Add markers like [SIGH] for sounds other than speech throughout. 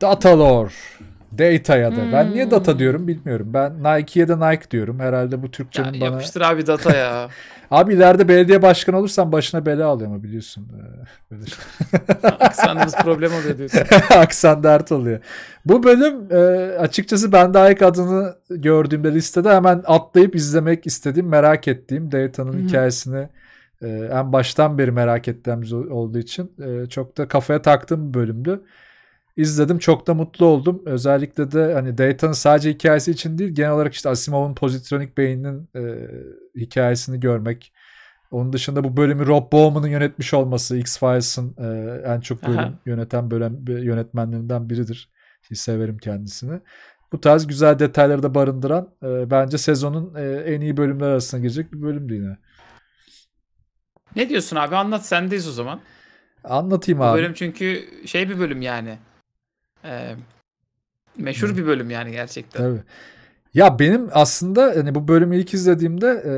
Data data ya da. Hmm. Ben niye data hmm. diyorum bilmiyorum. Ben Nike'ye de Nike diyorum. Herhalde bu Türkçenin ya, bana... Yapıştır abi data ya. [LAUGHS] abi ileride belediye başkanı olursan başına bela alıyor ama biliyorsun. Ee, böyle şey. [LAUGHS] Aksanımız problem oluyor diyorsun. [LAUGHS] Aksan dert oluyor. Bu bölüm e, açıkçası ben de Ike adını gördüğümde listede hemen atlayıp izlemek istediğim, merak ettiğim Data'nın hmm. hikayesini e, en baştan beri merak ettiğimiz olduğu için e, çok da kafaya taktığım bir bölümdü izledim. Çok da mutlu oldum. Özellikle de hani Dayton'ın sadece hikayesi için değil genel olarak işte Asimov'un pozitronik beyninin e, hikayesini görmek. Onun dışında bu bölümü Rob Bowman'ın yönetmiş olması X-Files'ın e, en çok bölüm Aha. yöneten bölüm yönetmenlerinden biridir. Hiç severim kendisini. Bu tarz güzel detayları da barındıran e, bence sezonun e, en iyi bölümler arasına girecek bir bölümdü yine. Ne diyorsun abi? Anlat sendeyiz o zaman. Anlatayım abi. Bu bölüm çünkü şey bir bölüm yani e, meşhur hmm. bir bölüm yani gerçekten. Tabii. Ya benim aslında hani bu bölümü ilk izlediğimde e,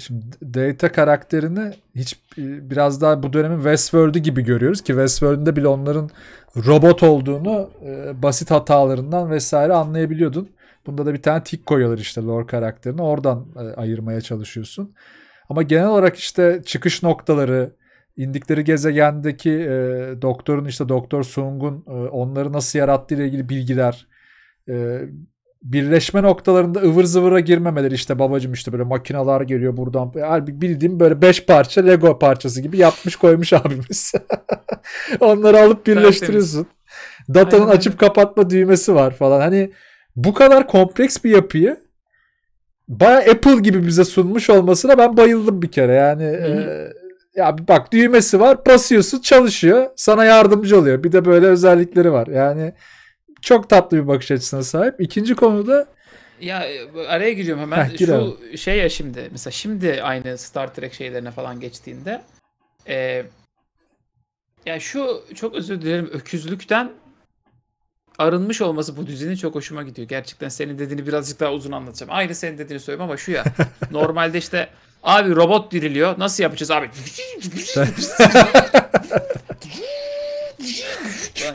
şimdi Data karakterini hiç biraz daha bu dönemin Westworld'ü gibi görüyoruz ki Westworld'de bile onların robot olduğunu e, basit hatalarından vesaire anlayabiliyordun. Bunda da bir tane tik koyuyorlar işte lore karakterini oradan e, ayırmaya çalışıyorsun. Ama genel olarak işte çıkış noktaları, indikleri gezegendeki e, doktorun işte Doktor Sung'un e, onları nasıl yarattığı ile ilgili bilgiler e, birleşme noktalarında ıvır zıvıra girmemeleri işte babacım işte böyle makinalar geliyor buradan. Halbuki bildiğim böyle 5 parça Lego parçası gibi yapmış koymuş [LAUGHS] abimiz. [LAUGHS] Onları alıp birleştiriyorsun. Datanın açıp kapatma düğmesi var falan. Hani bu kadar kompleks bir yapıyı baya Apple gibi bize sunmuş olmasına ben bayıldım bir kere. Yani e, ya bak düğmesi var basıyorsun çalışıyor sana yardımcı oluyor. Bir de böyle özellikleri var yani çok tatlı bir bakış açısına sahip. İkinci konuda ya e, araya giriyorum hemen. Heh, Şu şey ya şimdi mesela şimdi aynı Star Trek şeylerine falan geçtiğinde e, ya şu çok özür dilerim öküzlükten arınmış olması bu dizinin çok hoşuma gidiyor. Gerçekten senin dediğini birazcık daha uzun anlatacağım. Aynı senin dediğini söyleyeyim ama şu ya. [LAUGHS] normalde işte abi robot diriliyor. Nasıl yapacağız abi?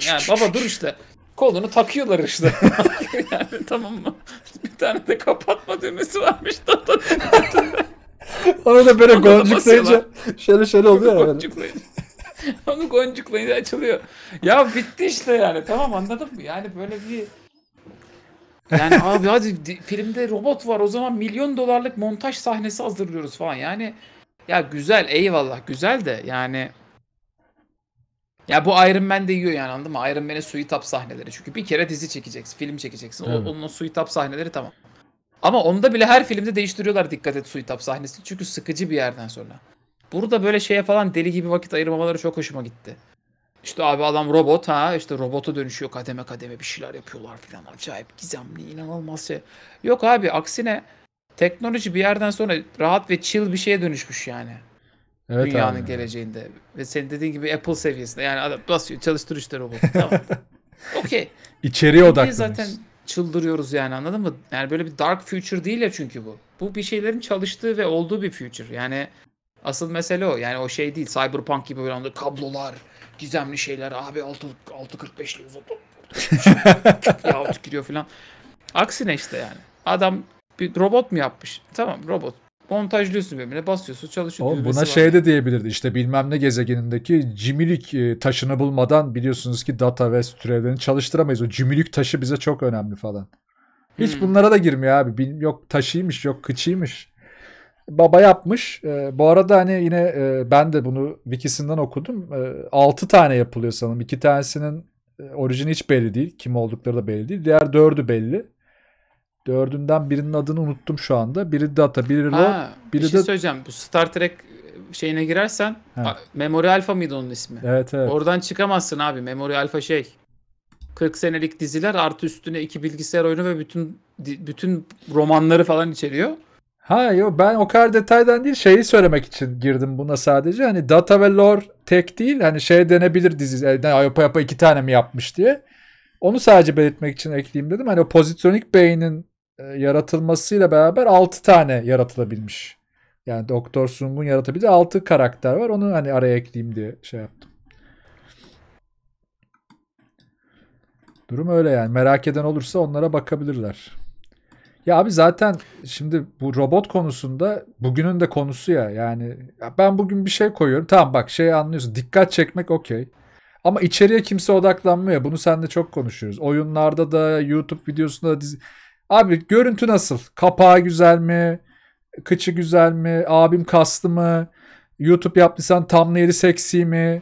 yani baba dur işte. Kolunu takıyorlar işte. [LAUGHS] yani tamam mı? Bir tane de kapatma düğmesi varmış. Onu da böyle goncuklayınca şöyle şöyle oluyor Goncuklayınca. [LAUGHS] Onu goncuklayınca açılıyor. Ya bitti işte yani. Tamam anladın mı? Yani böyle bir yani [LAUGHS] abi hadi filmde robot var o zaman milyon dolarlık montaj sahnesi hazırlıyoruz falan. Yani ya güzel eyvallah güzel de yani ya bu Iron Man de yiyor yani anladın mı? Iron Man'in suitap sahneleri. Çünkü bir kere dizi çekeceksin, film çekeceksin. Evet. Onun o tap sahneleri tamam. Ama onda bile her filmde değiştiriyorlar dikkat et tap sahnesini. Çünkü sıkıcı bir yerden sonra. Burada böyle şeye falan deli gibi vakit ayırmamaları çok hoşuma gitti. İşte abi adam robot ha işte robota dönüşüyor kademe kademe bir şeyler yapıyorlar falan acayip gizemli inanılmaz şey. Yok abi aksine teknoloji bir yerden sonra rahat ve chill bir şeye dönüşmüş yani. Evet Dünyanın abi. geleceğinde. Ve senin dediğin gibi Apple seviyesinde yani adam basıyor çalıştır işte robotu tamam. [LAUGHS] Okey. İçeriye odaklanmış. Zaten çıldırıyoruz yani anladın mı? Yani böyle bir dark future değil ya çünkü bu. Bu bir şeylerin çalıştığı ve olduğu bir future. Yani Asıl mesele o. Yani o şey değil. Cyberpunk gibi bir anda kablolar, gizemli şeyler. Abi 6 6.45'li uzatıp [LAUGHS] ya tükürüyor falan. Aksine işte yani. Adam bir robot mu yapmış? Tamam robot. Montajlıyorsun birbirine basıyorsun çalışıyor. Oğlum buna var. şey de diyebilirdi işte bilmem ne gezegenindeki cimilik e, taşını bulmadan biliyorsunuz ki data ve türevlerini çalıştıramayız. O cimilik taşı bize çok önemli falan. Hiç hmm. bunlara da girmiyor abi. Yok taşıymış yok kıçıymış baba yapmış. E, bu arada hani yine e, ben de bunu wikisinden okudum. E, ee, 6 tane yapılıyor sanırım. 2 tanesinin e, orijini hiç belli değil. Kim oldukları da belli değil. Diğer 4'ü belli. Dördünden birinin adını unuttum şu anda. Biri Data, biri Lo, biri bir şey de... söyleyeceğim. Bu Star Trek şeyine girersen ha. Memory Alpha mıydı onun ismi? Evet, evet. Oradan çıkamazsın abi. Memory Alpha şey. 40 senelik diziler artı üstüne iki bilgisayar oyunu ve bütün bütün romanları falan içeriyor. Ha yo ben o kadar detaydan değil şeyi söylemek için girdim buna sadece. Hani data ve lore tek değil. Hani şey denebilir dizi. Yani e, yapa yapa iki tane mi yapmış diye. Onu sadece belirtmek için ekleyeyim dedim. Hani o pozitronik beynin e, yaratılmasıyla beraber altı tane yaratılabilmiş. Yani Doktor Sung'un yaratabildiği altı karakter var. Onu hani araya ekleyeyim diye şey yaptım. Durum öyle yani. Merak eden olursa onlara bakabilirler. Ya abi zaten şimdi bu robot konusunda bugünün de konusu ya yani ya ben bugün bir şey koyuyorum tamam bak şey anlıyorsun dikkat çekmek okey. Ama içeriye kimse odaklanmıyor. Bunu seninle çok konuşuyoruz. Oyunlarda da YouTube videosunda da dizi... Abi görüntü nasıl? Kapağı güzel mi? Kıçı güzel mi? Abim kastı mı? YouTube yaptıysan tam thumbnail'i seksi mi?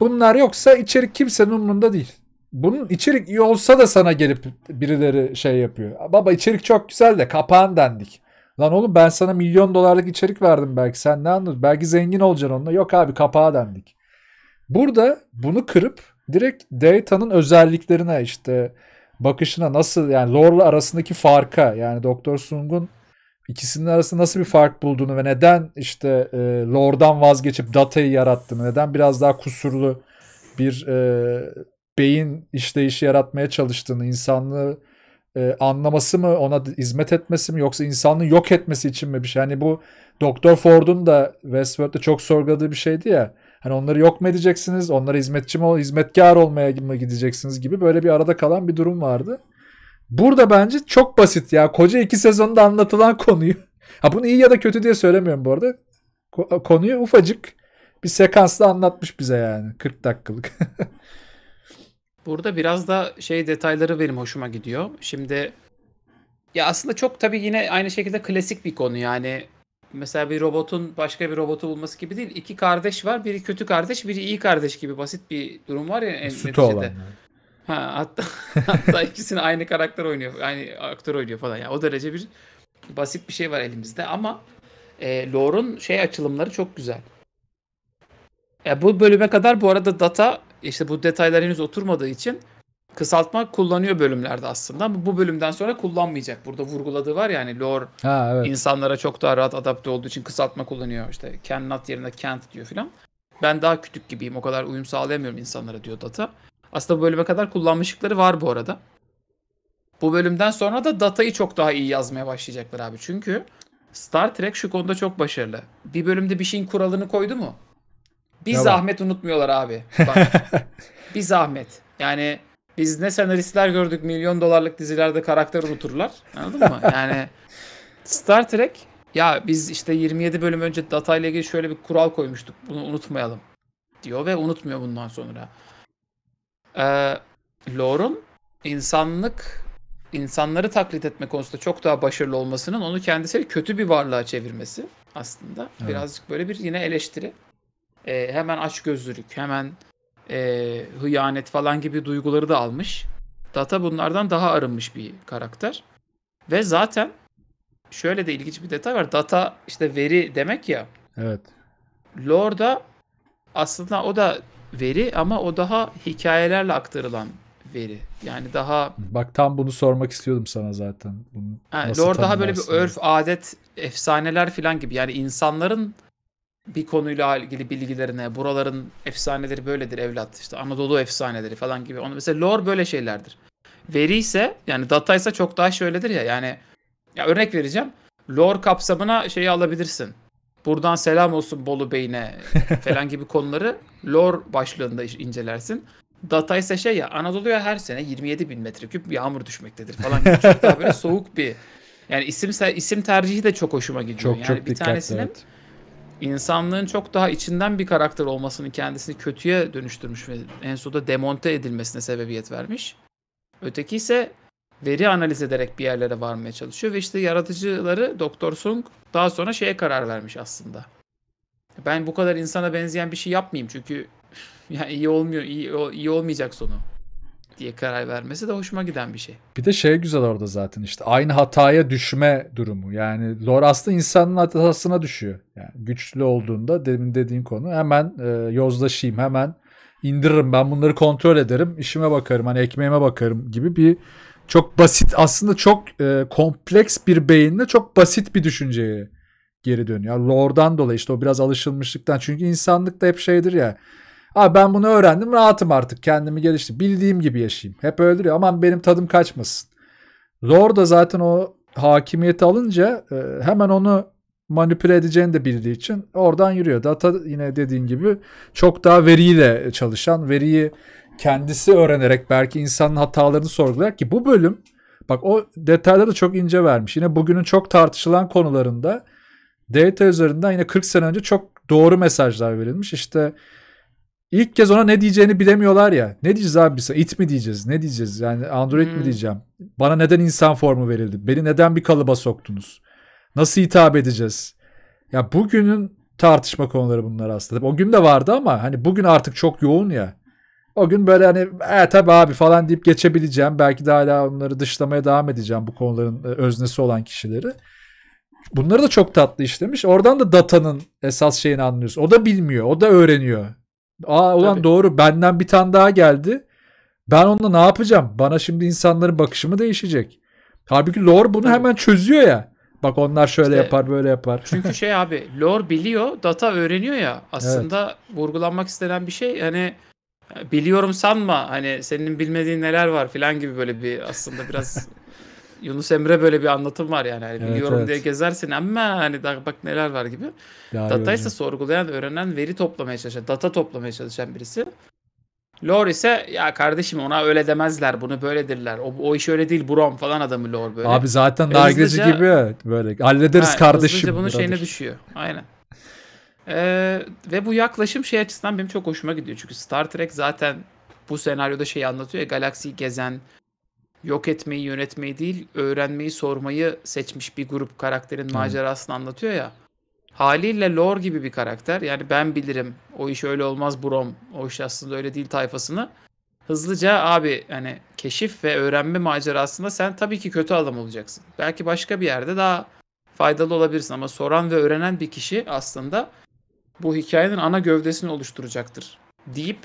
Bunlar yoksa içerik kimsenin umurunda değil bunun içerik iyi olsa da sana gelip birileri şey yapıyor. Baba içerik çok güzel de kapağın dendik. Lan oğlum ben sana milyon dolarlık içerik verdim belki sen ne anladın? Belki zengin olacaksın onunla. Yok abi kapağa dendik. Burada bunu kırıp direkt data'nın özelliklerine işte bakışına nasıl yani Lore'la arasındaki farka yani Doktor Sung'un ikisinin arasında nasıl bir fark bulduğunu ve neden işte e, Lore'dan vazgeçip Data'yı yarattığını, neden biraz daha kusurlu bir e, beyin işleyişi yaratmaya çalıştığını, insanlığı e, anlaması mı, ona hizmet etmesi mi yoksa insanlığı yok etmesi için mi bir şey? Hani bu Doktor Ford'un da Westworld'da çok sorguladığı bir şeydi ya. Hani onları yok mu edeceksiniz? Onlara hizmetçi mi, hizmetkar olmaya mı gideceksiniz gibi böyle bir arada kalan bir durum vardı. Burada bence çok basit ya. Koca iki sezonda anlatılan konuyu. ha bunu iyi ya da kötü diye söylemiyorum bu arada. konuyu ufacık bir sekansla anlatmış bize yani. 40 dakikalık. [LAUGHS] Burada biraz da şey detayları benim hoşuma gidiyor. Şimdi ya aslında çok tabii yine aynı şekilde klasik bir konu yani. Mesela bir robotun başka bir robotu bulması gibi değil. İki kardeş var. Biri kötü kardeş, biri iyi kardeş gibi basit bir durum var ya en Sütü olan. Ha, hatta, [LAUGHS] hatta ikisini aynı karakter oynuyor. Aynı aktör oynuyor falan. Yani o derece bir basit bir şey var elimizde ama e, lore'un şey açılımları çok güzel. E, bu bölüme kadar bu arada Data işte bu detaylar henüz oturmadığı için kısaltma kullanıyor bölümlerde aslında ama bu bölümden sonra kullanmayacak. Burada vurguladığı var ya hani lore ha, evet. insanlara çok daha rahat adapte olduğu için kısaltma kullanıyor. İşte can not yerine can't diyor filan. Ben daha kütük gibiyim o kadar uyum sağlayamıyorum insanlara diyor Data. Aslında bu bölüme kadar kullanmışlıkları var bu arada. Bu bölümden sonra da Data'yı çok daha iyi yazmaya başlayacaklar abi. Çünkü Star Trek şu konuda çok başarılı. Bir bölümde bir şeyin kuralını koydu mu? Bir tamam. zahmet unutmuyorlar abi. [LAUGHS] bir zahmet. Yani biz ne senaristler gördük milyon dolarlık dizilerde karakter unuturlar. Anladın mı? Yani Star Trek ya biz işte 27 bölüm önce data ile ilgili şöyle bir kural koymuştuk. Bunu unutmayalım diyor ve unutmuyor bundan sonra. Ee, Lore'un insanlık insanları taklit etme konusunda çok daha başarılı olmasının onu kendisini kötü bir varlığa çevirmesi aslında. Evet. Birazcık böyle bir yine eleştiri e, hemen gözlülük hemen e, hıyanet falan gibi duyguları da almış. Data bunlardan daha arınmış bir karakter. Ve zaten şöyle de ilginç bir detay var. Data işte veri demek ya. Evet. Lorda aslında o da veri ama o daha hikayelerle aktarılan veri. Yani daha... Bak tam bunu sormak istiyordum sana zaten. Bunu yani lore daha böyle bir örf, adet, efsaneler falan gibi. Yani insanların bir konuyla ilgili bilgilerine, buraların efsaneleri böyledir evlat, işte Anadolu efsaneleri falan gibi. Onu mesela lore böyle şeylerdir. Veri ise yani data ise çok daha şöyledir ya yani ya örnek vereceğim. Lore kapsamına şeyi alabilirsin. Buradan selam olsun Bolu Bey'ine [LAUGHS] falan gibi konuları lore başlığında incelersin. Data ise şey ya Anadolu'ya her sene 27 bin metreküp yağmur düşmektedir falan gibi çok daha böyle [LAUGHS] soğuk bir yani isim isim tercihi de çok hoşuma gidiyor. Çok yani çok bir dikkatli, tanesinin evet insanlığın çok daha içinden bir karakter olmasını kendisini kötüye dönüştürmüş ve en sonunda demonte edilmesine sebebiyet vermiş. Öteki ise veri analiz ederek bir yerlere varmaya çalışıyor ve işte yaratıcıları Doktor Sung daha sonra şeye karar vermiş aslında. Ben bu kadar insana benzeyen bir şey yapmayayım çünkü [LAUGHS] yani iyi olmuyor, iyi, iyi olmayacak sonu diye karar vermesi de hoşuma giden bir şey. Bir de şey güzel orada zaten işte aynı hataya düşme durumu. Yani lore aslında insanın hatasına düşüyor. Yani güçlü olduğunda demin dediğin konu hemen e, yozlaşayım hemen indiririm ben bunları kontrol ederim işime bakarım hani ekmeğime bakarım gibi bir çok basit aslında çok e, kompleks bir beyinle çok basit bir düşünceye geri dönüyor. Lore'dan dolayı işte o biraz alışılmışlıktan çünkü insanlıkta hep şeydir ya Abi ben bunu öğrendim rahatım artık kendimi geliştim. Bildiğim gibi yaşayayım. Hep öldürüyor diyor aman benim tadım kaçmasın. Lore da zaten o hakimiyeti alınca e, hemen onu manipüle edeceğini de bildiği için oradan yürüyor. Data yine dediğin gibi çok daha veriyle çalışan, veriyi kendisi öğrenerek belki insanın hatalarını sorgular ki bu bölüm bak o detayları da çok ince vermiş. Yine bugünün çok tartışılan konularında data üzerinden yine 40 sene önce çok doğru mesajlar verilmiş. İşte İlk kez ona ne diyeceğini bilemiyorlar ya. Ne diyeceğiz abi biz? It mi diyeceğiz? Ne diyeceğiz? Yani Android hmm. mi diyeceğim? Bana neden insan formu verildi? Beni neden bir kalıba soktunuz? Nasıl hitap edeceğiz? Ya bugünün tartışma konuları bunlar aslında. O gün de vardı ama hani bugün artık çok yoğun ya. O gün böyle hani e tabi abi falan deyip geçebileceğim. Belki de hala onları dışlamaya devam edeceğim bu konuların e, öznesi olan kişileri. Bunları da çok tatlı işlemiş. Oradan da datanın esas şeyini anlıyorsun. O da bilmiyor. O da öğreniyor. Aa ulan Tabii. doğru benden bir tane daha geldi. Ben onunla ne yapacağım? Bana şimdi insanların bakışımı değişecek. Halbuki lore bunu Tabii. hemen çözüyor ya. Bak onlar şöyle işte, yapar böyle yapar. Çünkü şey abi lore biliyor data öğreniyor ya aslında evet. vurgulanmak istenen bir şey hani biliyorum sanma hani senin bilmediğin neler var filan gibi böyle bir aslında biraz [LAUGHS] Yunus Emre böyle bir anlatım var yani. Hani evet, biliyorum evet. diye gezersin ama hani daha bak neler var gibi. Daha data ise sorgulayan, öğrenen, veri toplamaya çalışan, data toplamaya çalışan birisi. Lore ise ya kardeşim ona öyle demezler bunu böyledirler. O, o iş öyle değil brom falan adamı Lore böyle. Abi zaten e, gibi böyle hallederiz ha, kardeşim. bunun şeyine düşüyor. Aynen. Ee, ve bu yaklaşım şey açısından benim çok hoşuma gidiyor. Çünkü Star Trek zaten bu senaryoda şeyi anlatıyor ya galaksiyi gezen yok etmeyi yönetmeyi değil öğrenmeyi sormayı seçmiş bir grup karakterin hmm. macerasını anlatıyor ya. Haliyle Lor gibi bir karakter. Yani ben bilirim o iş öyle olmaz Brom. O iş aslında öyle değil tayfasını. Hızlıca abi hani keşif ve öğrenme macerasında sen tabii ki kötü adam olacaksın. Belki başka bir yerde daha faydalı olabilirsin ama soran ve öğrenen bir kişi aslında bu hikayenin ana gövdesini oluşturacaktır deyip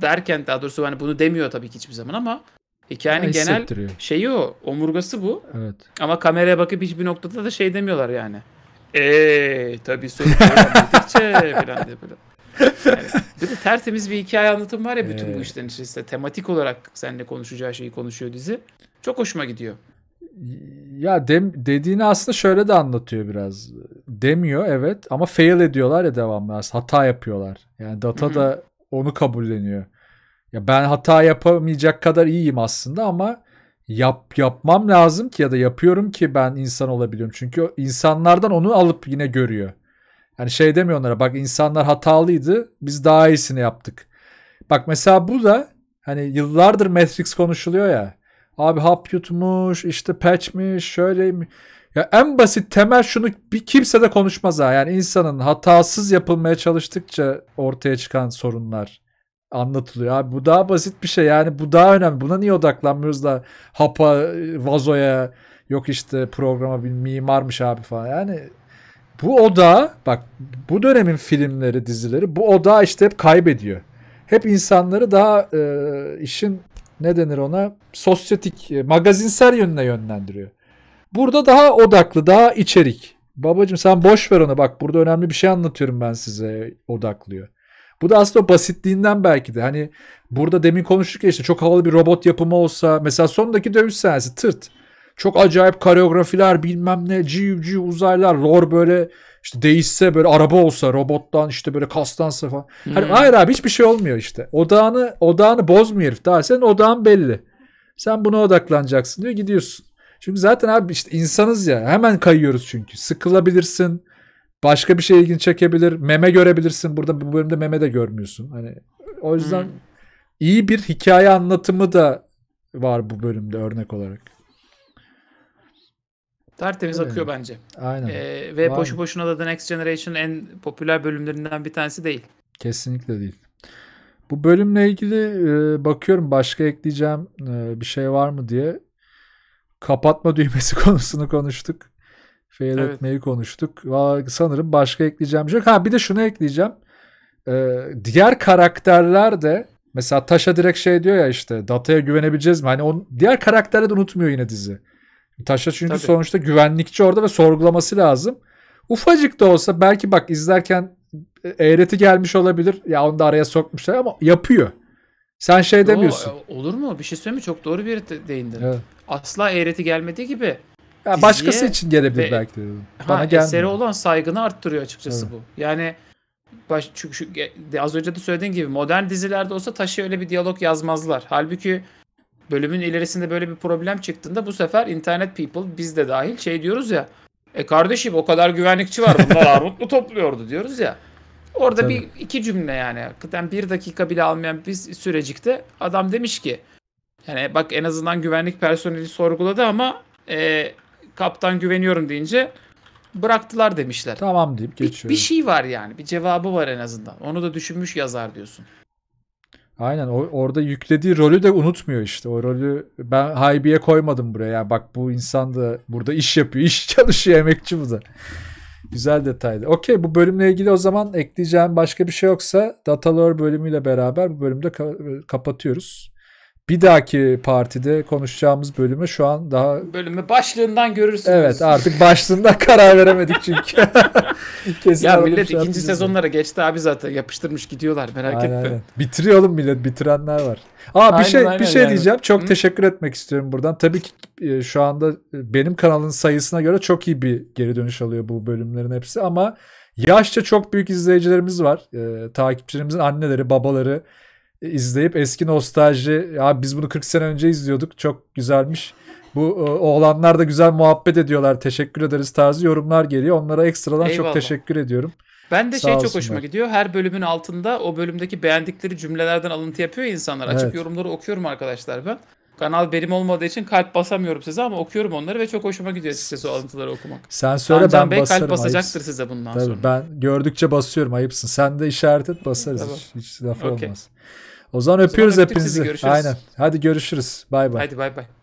derken daha doğrusu hani bunu demiyor tabii ki hiçbir zaman ama Hikayenin ya genel şeyi o. Omurgası bu. Evet. Ama kameraya bakıp hiçbir noktada da şey demiyorlar yani. Eee tabii söyleyecekçe [LAUGHS] falan diye böyle. Yani, bir de tertemiz bir hikaye anlatım var ya bütün ee, bu işlerin içerisinde. Tematik olarak seninle konuşacağı şeyi konuşuyor dizi. Çok hoşuma gidiyor. Ya dem, dediğini aslında şöyle de anlatıyor biraz. Demiyor evet ama fail ediyorlar ya devamlı. Hata yapıyorlar. Yani data Hı-hı. da onu kabulleniyor. Ya ben hata yapamayacak kadar iyiyim aslında ama yap yapmam lazım ki ya da yapıyorum ki ben insan olabiliyorum. Çünkü insanlardan onu alıp yine görüyor. Yani şey demiyor onlara bak insanlar hatalıydı biz daha iyisini yaptık. Bak mesela bu da hani yıllardır Matrix konuşuluyor ya. Abi hap yutmuş işte patchmiş şöyle ya en basit temel şunu bir kimse de konuşmaz ha. Yani insanın hatasız yapılmaya çalıştıkça ortaya çıkan sorunlar anlatılıyor. Abi bu daha basit bir şey yani bu daha önemli. Buna niye odaklanmıyoruz da hapa, e, vazoya yok işte programa bir mimarmış abi falan. Yani bu oda bak bu dönemin filmleri dizileri bu oda işte hep kaybediyor. Hep insanları daha e, işin ne denir ona sosyetik e, magazinsel yönüne yönlendiriyor. Burada daha odaklı daha içerik. Babacım sen boş ver onu bak burada önemli bir şey anlatıyorum ben size odaklıyor. Bu da aslında basitliğinden belki de. Hani burada demin konuştuk ya işte çok havalı bir robot yapımı olsa. Mesela sondaki dövüş sahnesi tırt. Çok acayip koreografiler bilmem ne civ civ uzaylar lor böyle işte değişse böyle araba olsa robottan işte böyle kastansa falan. Hani hmm. Hani hayır abi hiçbir şey olmuyor işte. Odağını odağını bozmuyor herif. Daha senin odağın belli. Sen buna odaklanacaksın diyor gidiyorsun. Çünkü zaten abi işte insanız ya. Hemen kayıyoruz çünkü. Sıkılabilirsin. Başka bir şey ilgini çekebilir. Meme görebilirsin. Burada bu bölümde meme de görmüyorsun. Hani o yüzden hmm. iyi bir hikaye anlatımı da var bu bölümde örnek olarak. Tertemiz Öyle akıyor mi? bence. Aynen. Ee, ve var boşu mı? boşuna da The Next Generation en popüler bölümlerinden bir tanesi değil. Kesinlikle değil. Bu bölümle ilgili e, bakıyorum başka ekleyeceğim e, bir şey var mı diye. Kapatma [LAUGHS] düğmesi konusunu konuştuk feyletmeyi evet. konuştuk. sanırım başka ekleyeceğim şey yok. Ha bir de şunu ekleyeceğim. Ee, diğer karakterler de mesela Taşa direkt şey diyor ya işte dataya güvenebileceğiz mi? Hani on, diğer karakterleri de unutmuyor yine dizi. Taşa çünkü Tabii. sonuçta güvenlikçi orada ve sorgulaması lazım. Ufacık da olsa belki bak izlerken e, eğreti gelmiş olabilir. Ya onu da araya sokmuşlar ama yapıyor. Sen şey demiyorsun. O, e, olur mu? Bir şey söyleyeyim Çok doğru bir yere değindin. Evet. Asla eğreti gelmediği gibi ya başkası için gelebilir belki dedim. Bana ha, Eseri olan saygını arttırıyor açıkçası evet. bu. Yani baş, çünkü şu, az önce de söylediğim gibi modern dizilerde olsa taşı öyle bir diyalog yazmazlar. Halbuki bölümün ilerisinde böyle bir problem çıktığında bu sefer internet people biz de dahil şey diyoruz ya. E kardeşim o kadar güvenlikçi var bunlar [LAUGHS] armut mu topluyordu diyoruz ya. Orada Tabii. bir iki cümle yani hakikaten bir dakika bile almayan bir sürecikte adam demiş ki yani bak en azından güvenlik personeli sorguladı ama e, kaptan güveniyorum deyince bıraktılar demişler. Tamam deyip geçiyor. Bir, bir şey var yani. Bir cevabı var en azından. Onu da düşünmüş yazar diyorsun. Aynen o, orada yüklediği rolü de unutmuyor işte. O rolü ben haybiye koymadım buraya. Yani bak bu insan da burada iş yapıyor. [LAUGHS] iş çalışıyor emekçi bu da. Güzel detaydı. Okey bu bölümle ilgili o zaman ekleyeceğim başka bir şey yoksa Datalore bölümüyle beraber bu bölümde ka- kapatıyoruz bir dahaki partide konuşacağımız bölümü şu an daha... Bölümü başlığından görürsünüz. Evet artık başlığından karar veremedik çünkü. [LAUGHS] Kesin ya millet ikinci sezonlara geçti abi zaten yapıştırmış gidiyorlar merak aynen, etme. Aynen. Bitiriyor oğlum millet bitirenler var. Aa aynen, şey, bir şey aynen, bir şey yani. diyeceğim. Çok Hı? teşekkür etmek istiyorum buradan. Tabii ki e, şu anda e, benim kanalın sayısına göre çok iyi bir geri dönüş alıyor bu bölümlerin hepsi ama yaşça çok büyük izleyicilerimiz var. E, takipçilerimizin anneleri, babaları izleyip eski nostalji ya biz bunu 40 sene önce izliyorduk çok güzelmiş. Bu e, oğlanlar da güzel muhabbet ediyorlar. Teşekkür ederiz tarzı yorumlar geliyor. Onlara ekstradan Eyvallah. çok teşekkür ediyorum. Ben de Sağ şey çok hoşuma gidiyor. Her bölümün altında o bölümdeki beğendikleri cümlelerden alıntı yapıyor insanlar. Açık evet. yorumları okuyorum arkadaşlar ben. Kanal benim olmadığı için kalp basamıyorum size ama okuyorum onları ve çok hoşuma gidiyor açıkçası o alıntıları okumak. Sen söyle Tancan ben Bey basarım. kalp basacaktır ayıp. size bundan Tabii, sonra. Ben gördükçe basıyorum ayıpsın. Sen de işaret et basarız. Tabii. Hiç, hiç laf okay. olmaz. O zaman öpöyoruz o zaman hepinizi. Aynen. Hadi görüşürüz. Bay bay. Hadi bay bay.